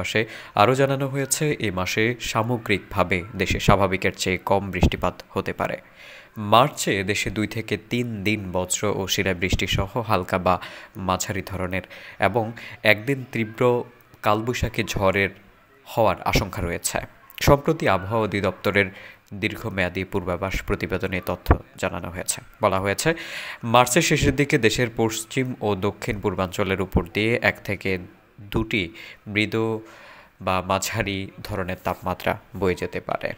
পাশে আরও জানানো হয়েছে এ মাসে সামগ্রিকভাবে দেশে স্বাভাবিকের চেয়ে কম বৃষ্টিপাত হতে পারে মার্চে দেশে দুই থেকে তিন দিন বজ্র ও বৃষ্টিসহ হালকা বা মাঝারি ধরনের এবং একদিন তীব্র কালবৈশাখী ঝড়ের হওয়ার আশঙ্কা রয়েছে সম্প্রতি আবহাওয়া অধিদপ্তরের দীর্ঘমেয়াদী পূর্বাভাস প্রতিবেদনে তথ্য জানানো হয়েছে বলা হয়েছে মার্চের শেষের দিকে দেশের পশ্চিম ও দক্ষিণ পূর্বাঞ্চলের উপর দিয়ে এক থেকে দুটি মৃদু বা মাঝারি ধরনের তাপমাত্রা বয়ে যেতে পারে